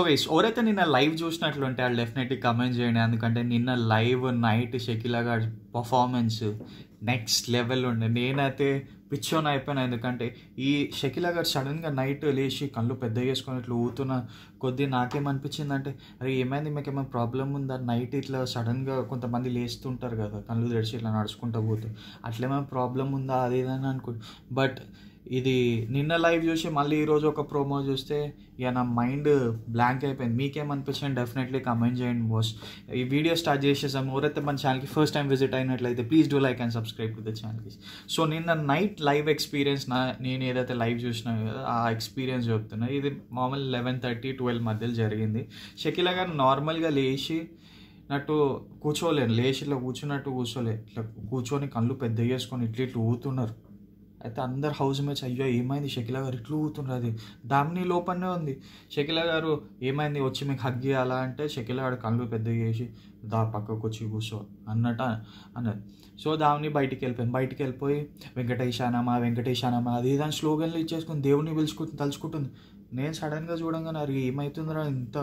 so ఎవరైతే నిన్న live చూసినట్లుంటే వాళ్ళు డెఫినెట్లీ కమెంట్ చేయండి ఎందుకంటే నిన్న లైవ్ నైట్ షకిలా గారి పర్ఫార్మెన్స్ నెక్స్ట్ లెవెల్ ఉండే నేనైతే పిచ్చోన్ అయిపోయినా ఎందుకంటే ఈ షకిలా గారు సడన్గా నైట్ లేచి కళ్ళు పెద్ద చేసుకొని ఇట్లా ఊతున్న కొద్దీ అంటే అరే ఏమైంది మీకు ఏమైనా ప్రాబ్లం ఉందా నైట్ ఇట్లా సడన్గా కొంతమంది లేస్తుంటారు కదా కళ్ళు తెరిచి ఇట్లా నడుచుకుంటూ పోతూ అట్లేమైనా ప్రాబ్లం ఉందా అదేదని అనుకో బట్ ఇది నిన్న లైవ్ చూసి మళ్ళీ ఈరోజు ఒక ప్రోమో చూస్తే ఇక నా మైండ్ బ్లాంక్ అయిపోయింది మీకేమనిపించింది డెఫినెట్లీ కమెంట్ చేయండి బోస్ ఈ వీడియో స్టార్ట్ చేసేసాం ఎవరైతే మన ఛానల్కి ఫస్ట్ టైం విజిట్ అయినట్లయితే please do like and subscribe to the ఛానల్కి సో నిన్న నైట్ లైవ్ ఎక్స్పీరియన్స్ నా నేను ఏదైతే లైవ్ చూసినా కదా ఆ ఎక్స్పీరియన్స్ చెప్తున్నా ఇది మామూలు లెవెన్ థర్టీ ట్వెల్వ్ మధ్యలో జరిగింది షకిల గారు నార్మల్గా లేచి నట్టు కూర్చోలేను లేచి ఇట్లా కూర్చున్నట్టు కూర్చోలే ఇట్లా కూర్చొని కళ్ళు పెద్ద చేసుకొని ఇట్లా ఇట్లు ఊతున్నారు అయితే అందరు హౌస్ మేట్స్ అయ్యో ఏమైంది షకిల గారు ఇట్లా అది దామిని లోపలనే ఉంది షకిల గారు ఏమైంది వచ్చి మీకు హగ్ చేయాలా అంటే షకిల గారు కళ్ళు పెద్ద చేసి దా పక్కకు వచ్చి కూర్చో అన్నట్టు అన్నది సో దామిని బయటికి వెళ్ళిపోయింది బయటికి వెళ్ళిపోయి వెంకటేశానమా వెంకటేశానమా అది దాని స్లోగన్లు ఇచ్చేసుకుని దేవుని పిలుచుకుంటుంది తలుచుకుంటుంది నేను సడన్గా చూడంగానే అది ఏమవుతుందో ఇంత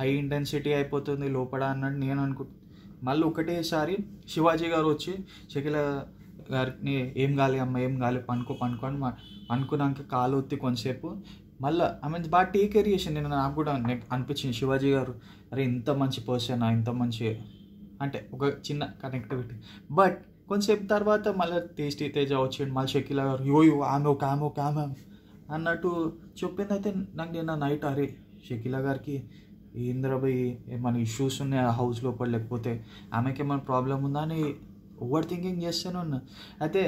హై ఇంటెన్సిటీ అయిపోతుంది లోపల అన్నట్టు నేను అనుకుంటున్నాను మళ్ళీ ఒకటేసారి శివాజీ గారు వచ్చి షకిల గారిని ఏం కాలే అమ్మ ఏం కాలే పనుకో పనుకో అని అనుకున్నాక కాలు ఒత్తి కొంతసేపు మళ్ళీ ఆమె బాగా టేక్ కేర్ చేసింది నేను నాకు కూడా అనిపించింది శివాజీ గారు అరే ఇంత మంచి పర్సన్ ఇంత మంచి అంటే ఒక చిన్న కనెక్టివిటీ బట్ కొంతసేపు తర్వాత మళ్ళీ టేస్టీ తేజ వచ్చిండు మళ్ళీ షకిల గారు యో యో ఆమె ఒక ఆమె ఒక ఆమె అన్నట్టు చెప్పిందైతే నాకు నేను నైట్ అరే షకిల గారికి ఏంద్రబాయి ఏమైనా ఇష్యూస్ ఉన్నాయి హౌస్ లోపల లేకపోతే ఆమెకి ఏమైనా ప్రాబ్లం ఉందా అని ఓవర్ థింకింగ్ చేస్తూనే ఉన్నా అయితే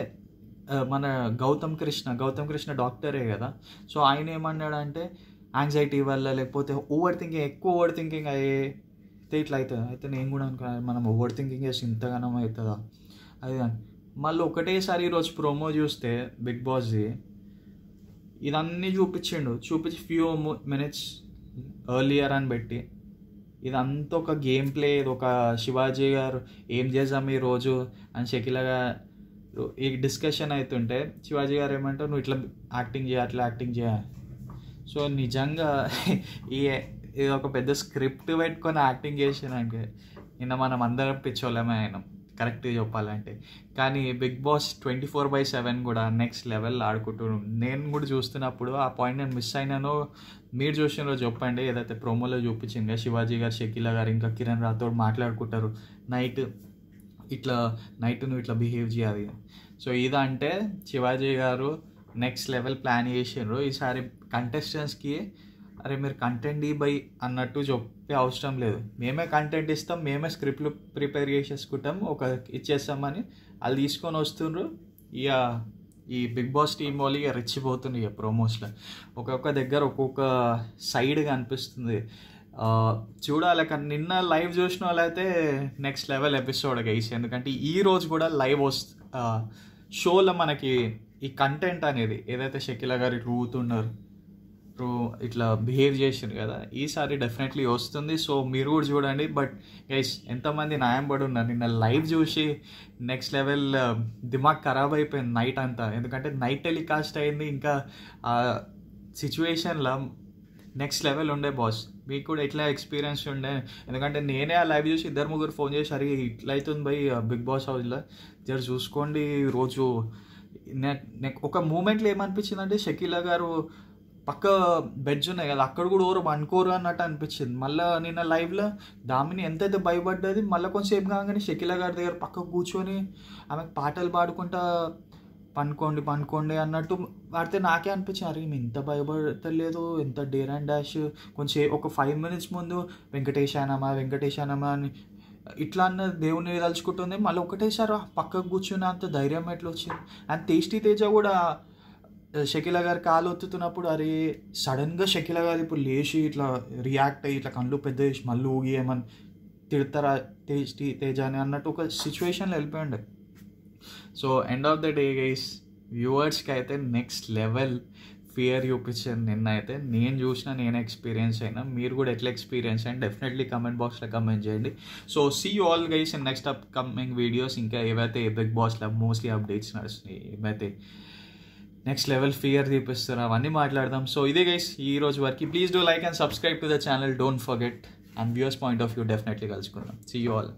మన గౌతమ్ కృష్ణ గౌతమ్ కృష్ణ డాక్టరే కదా సో ఆయన ఏమన్నాడంటే యాంగ్జైటీ వల్ల లేకపోతే ఓవర్ థింకింగ్ ఎక్కువ ఓవర్ థింకింగ్ అయితే ఇట్లా అవుతుంది అయితే నేను కూడా అనుకున్నాను మనం ఓవర్ థింకింగ్ చేసి ఇంతగానం అవుతుందా అది మళ్ళీ ఒకటేసారి ఈరోజు ప్రోమో చూస్తే బిగ్ బాస్ది ఇదన్నీ చూపించిండు చూపించి ఫ్యూ మినిట్స్ ఎర్లియర్ అని పెట్టి ఇదంతా ఒక గేమ్ ప్లే ఇది ఒక శివాజీ గారు ఏం చేసాం ఈ రోజు అని షకిలగా ఈ డిస్కషన్ అవుతుంటే శివాజీ గారు ఏమంటారు నువ్వు ఇట్లా యాక్టింగ్ చేయ అట్లా యాక్టింగ్ చేయ సో నిజంగా ఈ ఇది ఒక పెద్ద స్క్రిప్ట్ పెట్టుకొని యాక్టింగ్ చేసినాక నిన్న మనం అందరం పిచ్చోలేమే అయినాం కరెక్ట్గా చెప్పాలంటే కానీ Bigg Boss twenty four by seven కూడా నెక్స్ట్ లెవెల్ ఆడుకుంటూ నేను కూడా చూస్తున్నప్పుడు ఆ పాయింట్ నేను మిస్ అయినానో మీరు చూసినలో చెప్పండి ఏదైతే ప్రోమోలో చూపించింది శివాజీ గారు షకీలా గారు ఇంకా కిరణ్ రాథోడ్ మాట్లాడుకుంటారు నైట్ ఇట్లా నైట్ నువ్వు ఇట్లా బిహేవ్ చేయాలి సో ఇదంటే శివాజీ గారు నెక్స్ట్ లెవెల్ ప్లాన్ చేసిండ్రు ఈసారి కంటెస్టెంట్స్కి అరే మీరు కంటెంట్ ఈ బై అన్నట్టు చెప్పే అవసరం లేదు మేమే కంటెంట్ ఇస్తాం మేమే స్క్రిప్ట్లు ప్రిపేర్ చేసేసుకుంటాం ఒక ఇచ్చేస్తామని వాళ్ళు తీసుకొని వస్తుండ్రు ఇక ఈ బిగ్ బాస్ టీం వాళ్ళు ఇక రెచ్చిపోతున్నాయి ఇక ప్రోమోస్లో ఒక్కొక్క దగ్గర ఒక్కొక్క సైడ్గా అనిపిస్తుంది చూడాలి కానీ నిన్న లైవ్ చూసిన వాళ్ళైతే నెక్స్ట్ లెవెల్ ఎపిసోడ్ గైస్ ఎందుకంటే ఈ రోజు కూడా లైవ్ వస్తు షోలో మనకి ఈ కంటెంట్ అనేది ఏదైతే షకిల గారు రూతున్నారు ఇట్లా బిహేవ్ చేసారు కదా ఈసారి డెఫినెట్లీ వస్తుంది సో మీరు కూడా చూడండి బట్ గైస్ ఎంతమంది న్యాయం పడి ఉన్నారు నిన్న లైవ్ చూసి నెక్స్ట్ లెవెల్ uh, దిమాగ్ ఖరాబ్ అయిపోయింది నైట్ అంతా ఎందుకంటే నైట్ టెలికాస్ట్ అయింది ఇంకా ఆ సిచ్యువేషన్లో నెక్స్ట్ లెవెల్ ఉండే బాస్ మీకు కూడా ఎట్లా ఎక్స్పీరియన్స్ ఉండే ఎందుకంటే నేనే ఆ లైవ్ చూసి ఇద్దరు ముగ్గురు ఫోన్ చేసి అరే ఇట్లా అవుతుంది బై బిగ్ బాస్ హౌస్లో జర చూసుకోండి రోజు నెక్ ఒక మూమెంట్లో ఏమనిపించిందంటే షకీలా గారు పక్క బెడ్స్ ఉన్నాయి కదా అక్కడ కూడా ఎవరు అనుకోరు అన్నట్టు అనిపించింది మళ్ళీ నిన్న లైవ్లో దామిని ఎంతైతే భయపడ్డది మళ్ళీ కొంచెంసేపు కాగానే షకిల గారి దగ్గర పక్కకు కూర్చొని ఆమెకు పాటలు పాడుకుంటా పండుకోండి పండుకోండి అన్నట్టు వాడితే నాకే అనిపించింది అరే ఇంత భయపడతలేదు ఎంత డేర్ అండ్ డాష్ కొంచెం ఒక ఫైవ్ మినిట్స్ ముందు వెంకటేశానమా వెంకటేశానమా అని ఇట్లా అన్న దేవుని తలుచుకుంటుంది మళ్ళీ ఒకటేసారి పక్కకు కూర్చుని అంత ధైర్యం ఎట్లా వచ్చింది అండ్ టేస్టీ తేజ కూడా షకిల గారు కాలు ఒత్తుతున్నప్పుడు అరే సడన్గా షకిల గారు ఇప్పుడు లేచి ఇట్లా రియాక్ట్ అయ్యి ఇట్లా కళ్ళు పెద్ద చేసి మళ్ళీ ఊగి ఏమని తిడతారా తేజ్ తేజ్ అని అన్నట్టు ఒక సిచ్యువేషన్లో వెళ్ళిపోయిండే so end of the day guys వ్యూవర్స్కి అయితే నెక్స్ట్ లెవెల్ ఫియర్ చూపించింది నిన్న అయితే నేను చూసిన నేను ఎక్స్పీరియన్స్ అయినా మీరు కూడా ఎట్లా ఎక్స్పీరియన్స్ అయినా డెఫినెట్లీ కమెంట్ బాక్స్లో కమెంట్ చేయండి so see you all guys next up videos ఇంకా ఏవైతే బిగ్ బాస్లో మోస్ట్లీ అప్డేట్స్ నడుస్తున్నాయి ఏవైతే నెక్స్ట్ లెవెల్ ఫియర్ తీపిస్తారు అవన్నీ మాట్లాడదాం సో ఇదే గైస్ ఈ రోజు వరకు please do like and subscribe to the channel don't forget and views point of view definitely కలుసుకుందాం సీ యూ ఆల్